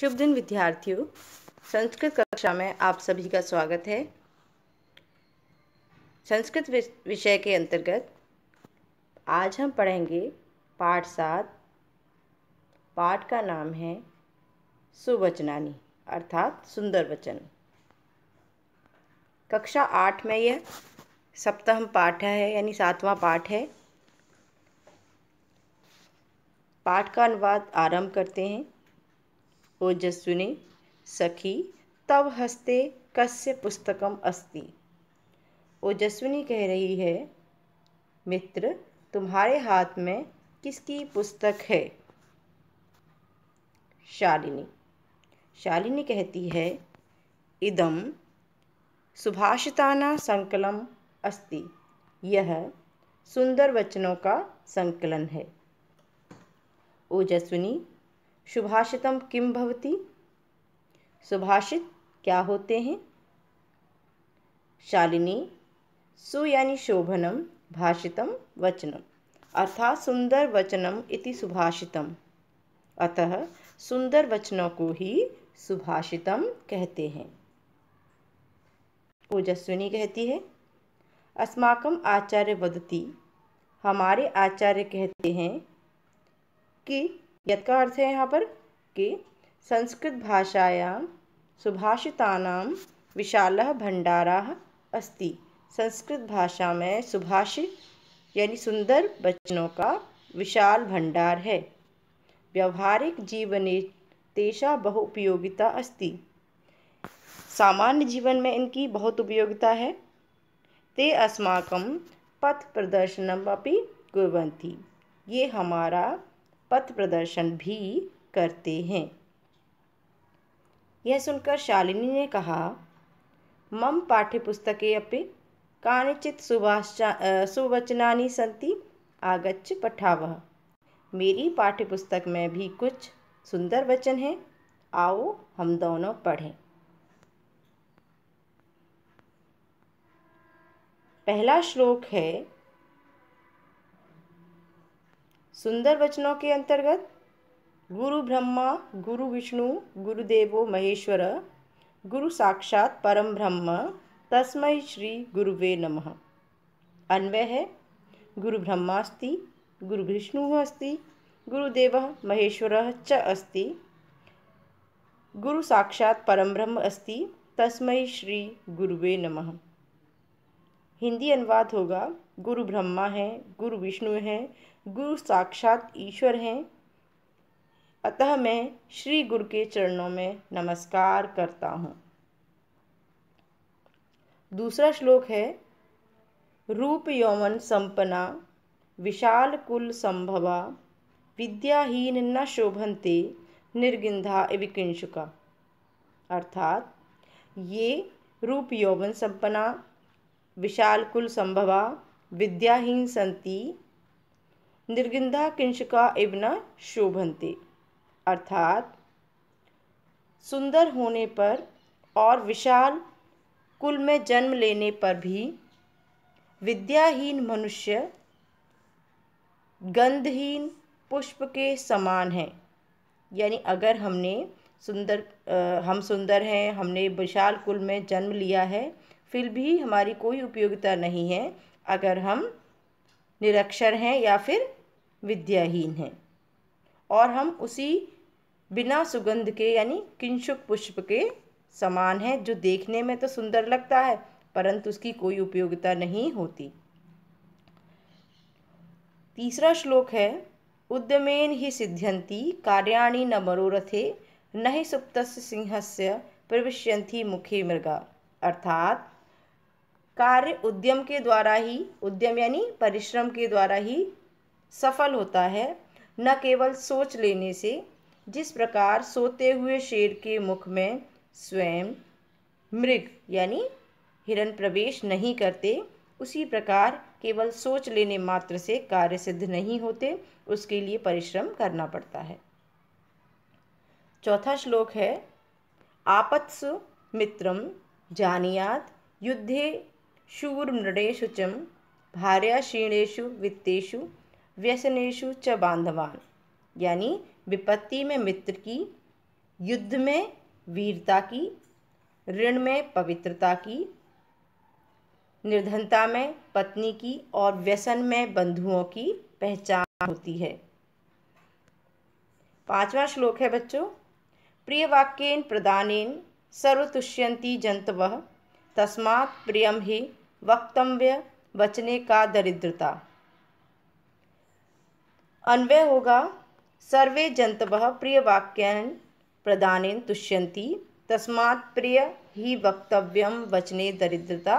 शुभ दिन विद्यार्थियों संस्कृत कक्षा में आप सभी का स्वागत है संस्कृत विषय के अंतर्गत आज हम पढ़ेंगे पाठ सात पाठ का नाम है सुवचनानी अर्थात सुंदर वचन कक्षा आठ में यह सप्तम पाठ है यानी सातवां पाठ है पाठ का अनुवाद आरंभ करते हैं ओजस्विनी सखी तव हस्ते कस्य पुस्तकम अस्ति ओजस्विनी कह रही है मित्र तुम्हारे हाथ में किसकी पुस्तक है शालिनी शालिनी कहती है इदम सुभाषिताना संकलम अस्ति यह सुंदर वचनों का संकलन है ओजस्विनी सुभाषितम किम भवती सुभाषित क्या होते हैं शालिनी सु यानी शोभनम भाषितम वचनम अर्थात सुंदर वचनम इति सुभाषितम अतः सुंदर वचनों को ही सुभाषितम कहते हैं ओजस्विनी कहती है अस्माकम आचार्य वदती हमारे आचार्य कहते हैं कि यद का अर्थ है यहाँ पर कि संस्कृत भाषाया सुभाषिता विशाल भंडारा अस्ति संस्कृत भाषा में सुभाषित यानी सुंदर वचनों का विशाल भंडार है व्यवहारिक जीवने तेषा बहु उपयोगिता अस्ति सामान्य जीवन में इनकी बहुत उपयोगिता है ते अस्माकं पथ प्रदर्शनम अपनी कुरंती ये हमारा पथ प्रदर्शन भी करते हैं यह सुनकर शालिनी ने कहा मम पाठ्यपुस्तके अपि कानिचित सुभाषा सुवचनानि सन्ति आगच्छ पठाव मेरी पाठ्यपुस्तक में भी कुछ सुंदर वचन हैं आओ हम दोनों पढ़ें पहला श्लोक है सुंदर वचनों के अंतर्गत गुरु ब्रह्मा गुरु विष्णु गुरुदेवो महेश्वर गुरु साक्षात परम ब्रह्म तस्मय श्री गुरुवे नमः अन्वय है गुरु अस्ति गुरु विष्णु अस्ति गुरुदेव महेश्वर च अस्ति गुरु साक्षात परम ब्रह्म अस्ति तस्मय श्री गुरुवे नमः हिंदी अनुवाद होगा गुरु ब्रह्मा हैं गुरु विष्णु हैं गुरु साक्षात ईश्वर हैं अतः मैं श्री गुरु के चरणों में नमस्कार करता हूँ दूसरा श्लोक है रूप यौवन संपना विशाल कुल संभवा विद्याहीन न शोभनते निर्गिंधा एविकिंशुका अर्थात ये रूप यौवन संपना विशाल कुल संभवा विद्याहीन संति निर्गिंदा किंशका इवन शोभनते अर्थात सुंदर होने पर और विशाल कुल में जन्म लेने पर भी विद्याहीन मनुष्य गंधहीन पुष्प के समान है यानी अगर हमने सुंदर आ, हम सुंदर हैं हमने विशाल कुल में जन्म लिया है फिर भी हमारी कोई उपयोगिता नहीं है अगर हम निरक्षर हैं या फिर विद्याहीन हैं और हम उसी बिना सुगंध के यानी किंशुक पुष्प के समान हैं जो देखने में तो सुंदर लगता है परंतु उसकी कोई उपयोगिता नहीं होती तीसरा श्लोक है उद्यमेन ही सिद्ध्यंती कार्याणी न मरोरथे न ही सुप्त सिंह से प्रविश्यंती मुखे मृगा अर्थात कार्य उद्यम के द्वारा ही उद्यम यानी परिश्रम के द्वारा ही सफल होता है न केवल सोच लेने से जिस प्रकार सोते हुए शेर के मुख में स्वयं मृग यानी हिरण प्रवेश नहीं करते उसी प्रकार केवल सोच लेने मात्र से कार्य सिद्ध नहीं होते उसके लिए परिश्रम करना पड़ता है चौथा श्लोक है आपत्सु मित्रम जानियात युद्धे शूरमृडेषु भार्षीणेशु वित्तेषु व्यसनेशु च बांधवान यानी विपत्ति में मित्र की युद्ध में वीरता की ऋण में पवित्रता की निर्धनता में पत्नी की और व्यसन में बंधुओं की पहचान होती है पांचवा श्लोक है बच्चों प्रिय वाक्यन प्रदानेन सर्वतुष्यंती जंतव तस्मात् प्रियम ही वक्तव्य बचने का दरिद्रता अन्वय होगा सर्वे जंतव प्रिय वाक्यान प्रदान तुष्यंती तस्मात् प्रिय ही वक्तव्यम वचने दरिद्रता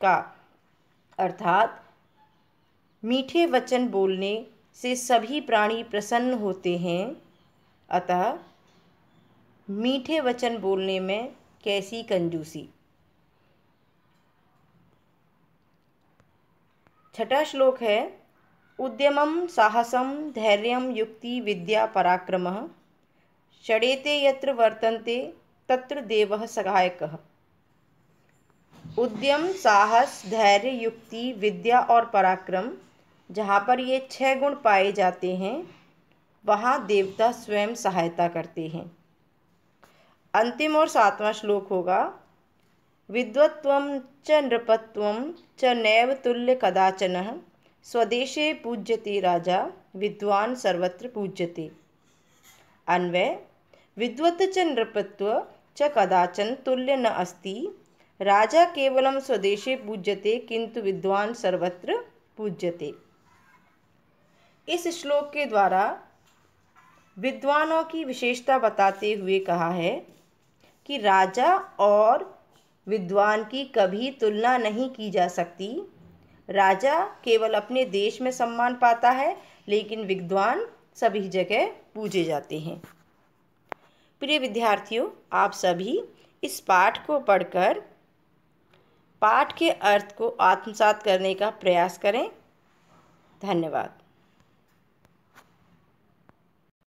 का अर्थात मीठे वचन बोलने से सभी प्राणी प्रसन्न होते हैं अतः मीठे वचन बोलने में कैसी कंजूसी छठा श्लोक है उद्यम साहस धैर्य युक्ति विद्या पराक्रम षडेते यत्र वर्तन्ते तत्र देव सहायक उद्यम साहस धैर्य युक्ति विद्या और पराक्रम जहाँ पर ये छह गुण पाए जाते हैं वहाँ देवता स्वयं सहायता करते हैं अंतिम और सातवां श्लोक होगा विद्वत्त्वं च नृपत्व च नैव कदाचन स्वदेशे पूज्यते राजा विद्वान सर्वत्र पूज्यति अन्वय विद्वत् च नृपत्व च कदाचन तुल्य न अस्ति राजा केवलं स्वदेशे पूज्यते किंतु विद्वान सर्वत्र पूज्यते इस श्लोक के द्वारा विद्वानों की विशेषता बताते हुए कहा है कि राजा और विद्वान की कभी तुलना नहीं की जा सकती राजा केवल अपने देश में सम्मान पाता है लेकिन विद्वान सभी जगह पूजे जाते हैं प्रिय विद्यार्थियों आप सभी इस पाठ को पढ़कर पाठ के अर्थ को आत्मसात करने का प्रयास करें धन्यवाद